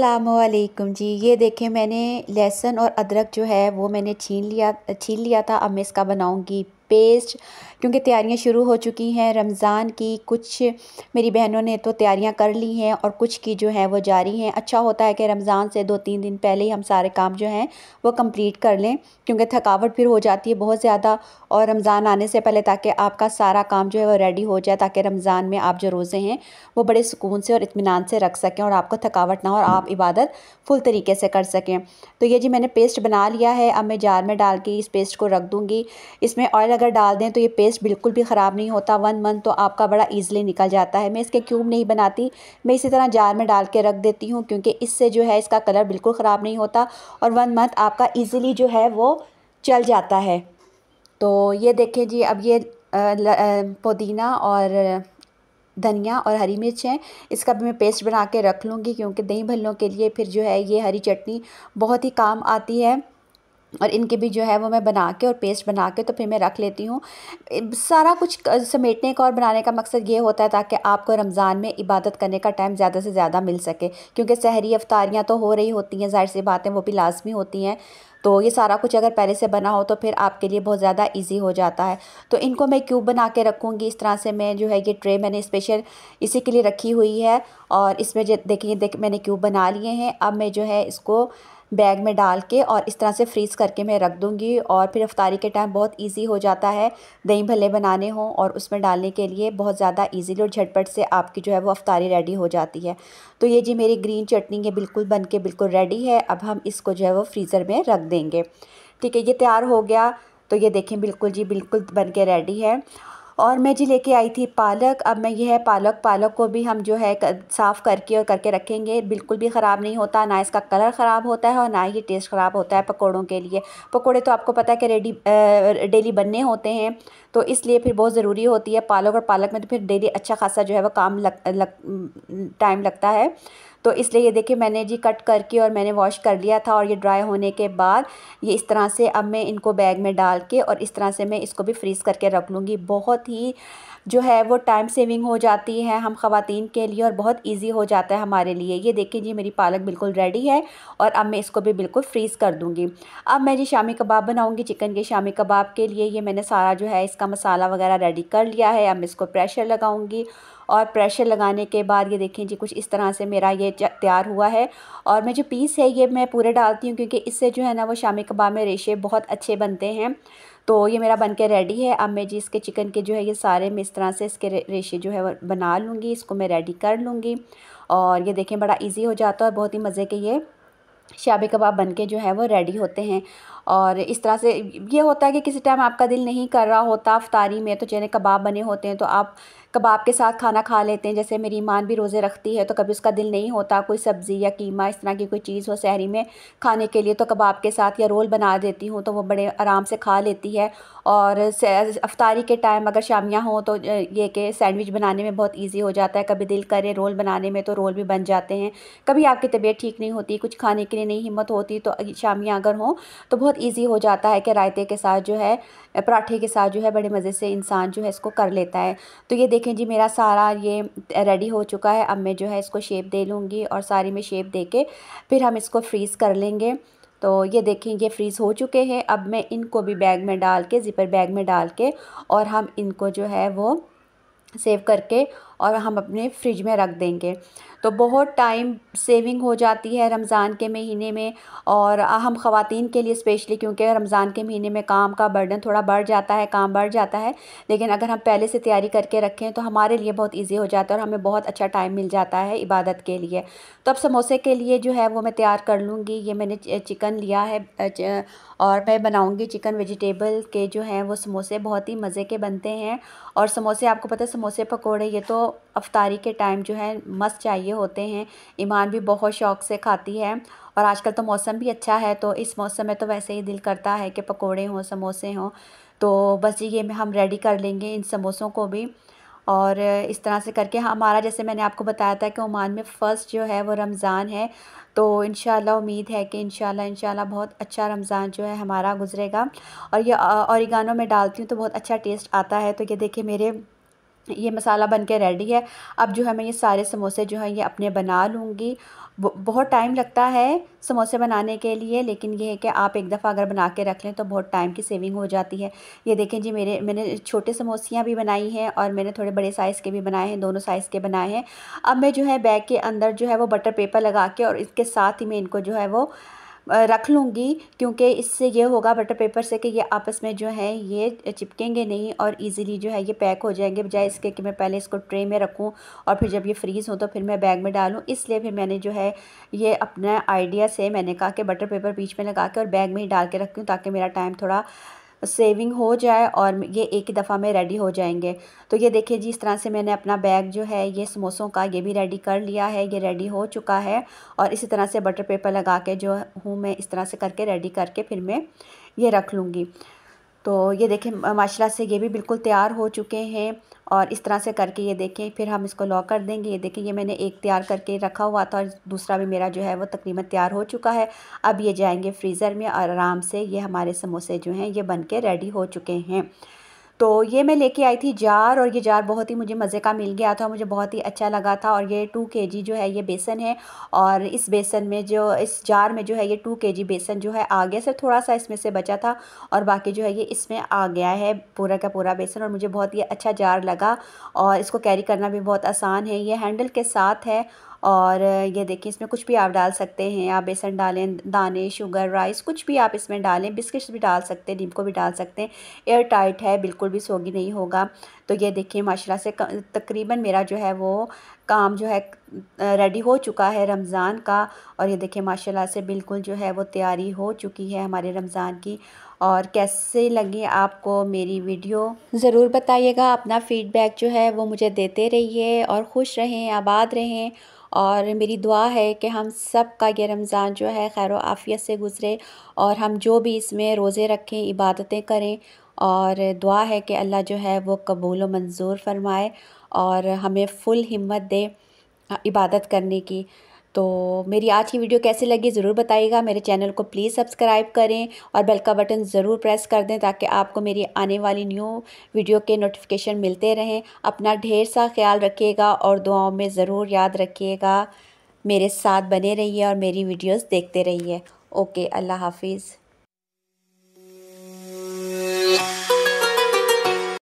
असलकुम जी ये देखें मैंने लहसुन और अदरक जो है वो मैंने छीन लिया छीन लिया था अब मैं इसका बनाऊंगी पेस्ट क्योंकि तैयारियां शुरू हो चुकी हैं रमज़ान की कुछ मेरी बहनों ने तो तैयारियां कर ली हैं और कुछ की जो है वो जारी हैं अच्छा होता है कि रमज़ान से दो तीन दिन पहले ही हम सारे काम जो हैं वो कंप्लीट कर लें क्योंकि थकावट फिर हो जाती है बहुत ज़्यादा और रमज़ान आने से पहले ताकि आपका सारा काम जो है वो रेडी हो जाए ताकि रमज़ान में आप जो रोज़े हैं वो बड़े सुकून से और इतमान से रख सकें और आपको थकावट ना हो और आप इबादत फुल तरीके से कर सकें तो ये जी मैंने पेस्ट बना लिया है अब मैं जार में डाल के इस पेस्ट को रख दूँगी इसमें ऑयल अगर डाल दें तो ये पेस्ट टेस्ट बिल्कुल भी ख़राब नहीं होता वन मंथ तो आपका बड़ा ईजिली निकल जाता है मैं इसके क्यूब नहीं बनाती मैं इसी तरह जार में डाल के रख देती हूँ क्योंकि इससे जो है इसका कलर बिल्कुल ख़राब नहीं होता और वन मंथ आपका ईजिली जो है वो चल जाता है तो ये देखें जी अब ये पुदीना और धनिया और हरी मिर्च हैं इसका भी मैं पेस्ट बना के रख लूँगी क्योंकि दही भल्लों के लिए फिर जो है ये हरी चटनी बहुत ही काम आती है और इनके भी जो है वो मैं बना के और पेस्ट बना के तो फिर मैं रख लेती हूँ सारा कुछ समेटने का और बनाने का मकसद ये होता है ताकि आपको रमज़ान में इबादत करने का टाइम ज़्यादा से ज़्यादा मिल सके क्योंकि सहरी अफ्तारियाँ तो हो रही होती हैं जाहिर सी बातें वो भी लाजमी होती हैं तो ये सारा कुछ अगर पहले से बना हो तो फिर आपके लिए बहुत ज़्यादा इजी हो जाता है तो इनको मैं क्यूब बना के रखूँगी इस तरह से मैं जो है ये ट्रे मैंने स्पेशल इसी के लिए रखी हुई है और इसमें जो देखिए देख मैंने क्यूब बना लिए हैं अब मैं जो है इसको बैग में डाल के और इस तरह से फ्रीज़ करके मैं रख दूँगी और फिर अफ्तारी के टाइम बहुत ईजी हो जाता है दही भले बनाने हों और उसमें डालने के लिए बहुत ज़्यादा ईजीली और झटपट से आपकी जो है वो अफ्तारी रेडी हो जाती है तो ये जी मेरी ग्रीन चटनी ये बिल्कुल बन के बिल्कुल रेडी है अब हम इसको जो है वो फ्रीज़र में रख देंगे ठीक है ये तैयार हो गया तो ये देखें बिल्कुल जी बिल्कुल बन के रेडी है और मैं जी लेके आई थी पालक अब मैं यह है पालक पालक को भी हम जो है कर, साफ़ करके और करके रखेंगे बिल्कुल भी ख़राब नहीं होता ना इसका कलर ख़राब होता है और ना ही टेस्ट ख़राब होता है पकौड़ों के लिए पकौड़े तो आपको पता है कि रेडी डेली बनने होते हैं तो इसलिए फिर बहुत ज़रूरी होती है पालक और पालक में तो फिर डेली अच्छा खासा जो है वह काम लग, लग टाइम लगता है तो इसलिए ये देखिए मैंने जी कट करके और मैंने वॉश कर लिया था और ये ड्राई होने के बाद ये इस तरह से अब मैं इनको बैग में डाल के और इस तरह से मैं इसको भी फ्रीज़ करके रख लूँगी बहुत ही जो है वो टाइम सेविंग हो जाती है हम खातन के लिए और बहुत ईजी हो जाता है हमारे लिए ये देखिए जी मेरी पालक बिल्कुल रेडी है और अब मैं इसको भी बिल्कुल फ्रीज़ कर दूँगी अब मैं जी शामी कबाब बनाऊँगी चिकन के शामी कबाब के लिए ये मैंने सारा जो है इसका मसाला वगैरह रेडी कर लिया है अब मैं इसको प्रेशर लगाऊँगी और प्रेशर लगाने के बाद ये देखें जी कुछ इस तरह से मेरा ये तैयार हुआ है और मैं जो पीस है ये मैं पूरे डालती हूँ क्योंकि इससे जो है ना वो शामी कबाब में रेशे बहुत अच्छे बनते हैं तो ये मेरा बन के रेडी है अब मैं जी इसके चिकन के जो है ये सारे मैं इस तरह से इसके रेशे जो है बना लूँगी इसको मैं रेडी कर लूँगी और ये देखें बड़ा ईजी हो जाता है बहुत ही मज़े के ये शाबी कबाब बन के जो है वो रेडी होते हैं और इस तरह से ये होता है कि किसी टाइम आपका दिल नहीं कर रहा होता अफ्तारी में तो चने कबाब बने होते हैं तो आप कबाब के साथ खाना खा लेते हैं जैसे मेरी ईमान भी रोज़े रखती है तो कभी उसका दिल नहीं होता कोई सब्ज़ी या कीमा इस तरह की कोई चीज़ हो सहरी में खाने के लिए तो कबाब के साथ या रोल बना देती हूँ तो वो बड़े आराम से खा लेती है और अफ्तारी के टाइम अगर शामियाँ हों तो ये कि सैंडविच बनाने में बहुत ईजी हो जाता है कभी दिल करे रोल बनाने में तो रोल भी बन जाते हैं कभी आपकी तबीयत ठीक नहीं होती कुछ खाने के लिए नहीं हिम्मत होती तो शामियाँ अगर हों तो बहुत ईजी हो जाता है कि रायते के साथ जो है पराठे के साथ जो है बड़े मज़े से इंसान जो है इसको कर लेता है तो ये देख देखें जी मेरा सारा ये रेडी हो चुका है अब मैं जो है इसको शेप दे लूँगी और सारी में शेप दे के फिर हम इसको फ्रीज़ कर लेंगे तो ये देखें ये फ्रीज़ हो चुके हैं अब मैं इनको भी बैग में डाल के ज़िपर बैग में डाल के और हम इनको जो है वो सेव करके और हम अपने फ्रिज में रख देंगे तो बहुत टाइम सेविंग हो जाती है रमज़ान के महीने में और हम ख़वान के लिए स्पेशली क्योंकि रमज़ान के महीने में काम का बर्डन थोड़ा बढ़ जाता है काम बढ़ जाता है लेकिन अगर हम पहले से तैयारी करके रखें तो हमारे लिए बहुत ईजी हो जाता है और हमें बहुत अच्छा टाइम मिल जाता है इबादत के लिए तो अब समोसे के लिए जो है वो मैं तैयार कर लूँगी ये मैंने चिकन लिया है और मैं बनाऊँगी चिकन वेजिटेबल के जो हैं वो समोसे बहुत ही मज़े के बनते हैं और समोसे आपको पता है समोसे पकौड़े ये तो अफ्तारी के टाइम जो है मस्त चाहिए होते हैं ईमान भी बहुत शौक़ से खाती है और आजकल तो मौसम भी अच्छा है तो इस मौसम में तो वैसे ही दिल करता है कि पकोड़े हों समोसे हों तो बस ये में हम रेडी कर लेंगे इन समोसों को भी और इस तरह से करके हमारा जैसे मैंने आपको बताया था कि ओमान में फ़र्स्ट जो है वो रमज़ान है तो इन उम्मीद है कि इन शाला बहुत अच्छा रमज़ान जो है हमारा गुजरेगा और ये औरिगानों में डालती हूँ तो बहुत अच्छा टेस्ट आता है तो ये देखिए मेरे ये मसाला बन के रेडी है अब जो है मैं ये सारे समोसे जो है ये अपने बना लूँगी बहुत टाइम लगता है समोसे बनाने के लिए लेकिन ये है कि आप एक दफ़ा अगर बना के रख लें तो बहुत टाइम की सेविंग हो जाती है ये देखें जी मेरे मैंने छोटे समोसियाँ भी बनाई हैं और मैंने थोड़े बड़े साइज़ के भी बनाए हैं दोनों साइज़ के बनाए हैं अब मैं जो है बैग के अंदर जो है वो बटर पेपर लगा के और इसके साथ ही मैं इनको जो है वो रख लूँगी क्योंकि इससे ये होगा बटर पेपर से कि ये आपस में जो है ये चिपकेंगे नहीं और इजीली जो है ये पैक हो जाएंगे बजाय इसके कि मैं पहले इसको ट्रे में रखूँ और फिर जब ये फ्रीज़ हो तो फिर मैं बैग में डालूँ इसलिए फिर मैंने जो है ये अपना आइडिया से मैंने कहा कि बटर पेपर बीच में लगा के और बैग में ही डाल के रखूँ ताकि मेरा टाइम थोड़ा सेविंग हो जाए और ये एक ही दफ़ा में रेडी हो जाएंगे तो ये देखिए जी इस तरह से मैंने अपना बैग जो है ये समोसों का ये भी रेडी कर लिया है ये रेडी हो चुका है और इसी तरह से बटर पेपर लगा के जो हूँ मैं इस तरह से करके रेडी करके फिर मैं ये रख लूँगी तो ये देखें माशाल्लाह से ये भी बिल्कुल तैयार हो चुके हैं और इस तरह से करके ये देखें फिर हम इसको लॉक कर देंगे ये देखें ये मैंने एक तैयार करके रखा हुआ था और दूसरा भी मेरा जो है वो तकरीबन तैयार हो चुका है अब ये जाएंगे फ्रीज़र में और आराम से ये हमारे समोसे जो हैं ये बन के रेडी हो चुके हैं तो ये मैं लेके आई थी जार और ये जार बहुत ही मुझे मज़े का मिल गया था मुझे बहुत ही अच्छा लगा था और ये टू के जी जो है ये बेसन है और इस बेसन में जो इस जार में जो है ये टू के जी बेसन जो है आ गया सिर्फ थोड़ा सा इसमें से बचा था और बाकी जो है ये इसमें आ गया है पूरा का पूरा बेसन और मुझे बहुत ही अच्छा जार लगा और इसको कैरी करना भी बहुत आसान है ये हैंडल के साथ है और ये देखिए इसमें कुछ भी आप डाल सकते हैं आप बेसन डालें दाने शुगर राइस कुछ भी आप इसमें डालें बिस्किट्स भी डाल सकते हैं नीमको भी डाल सकते हैं एयर टाइट है बिल्कुल भी सोगी नहीं होगा तो ये देखिए माशाला से तकरीबन मेरा जो है वो काम जो है रेडी हो चुका है रमज़ान का और ये देखिए माशाल्लाह से बिल्कुल जो है वो तैयारी हो चुकी है हमारे रमज़ान की और कैसे लगे आपको मेरी वीडियो ज़रूर बताइएगा अपना फ़ीडबैक जो है वो मुझे देते रहिए और खुश रहें आबाद रहें और मेरी दुआ है कि हम सब का ये रमज़ान जो है खैर आफ़ियत से गुज़रे और हम जो भी इसमें रोज़े रखें इबादतें करें और दुआ है कि अल्लाह जो है वो कबूल मंजूर फरमाए और हमें फुल हिम्मत दे इबादत करने की तो मेरी आज की वीडियो कैसी लगी ज़रूर बताइएगा मेरे चैनल को प्लीज़ सब्सक्राइब करें और बेल का बटन ज़रूर प्रेस कर दें ताकि आपको मेरी आने वाली न्यू वीडियो के नोटिफिकेशन मिलते रहें अपना ढेर सा ख्याल रखिएगा और दुआओं में ज़रूर याद रखिएगा मेरे साथ बने रहिए और मेरी वीडियोस देखते रहिए ओके अल्लाह हाफिज़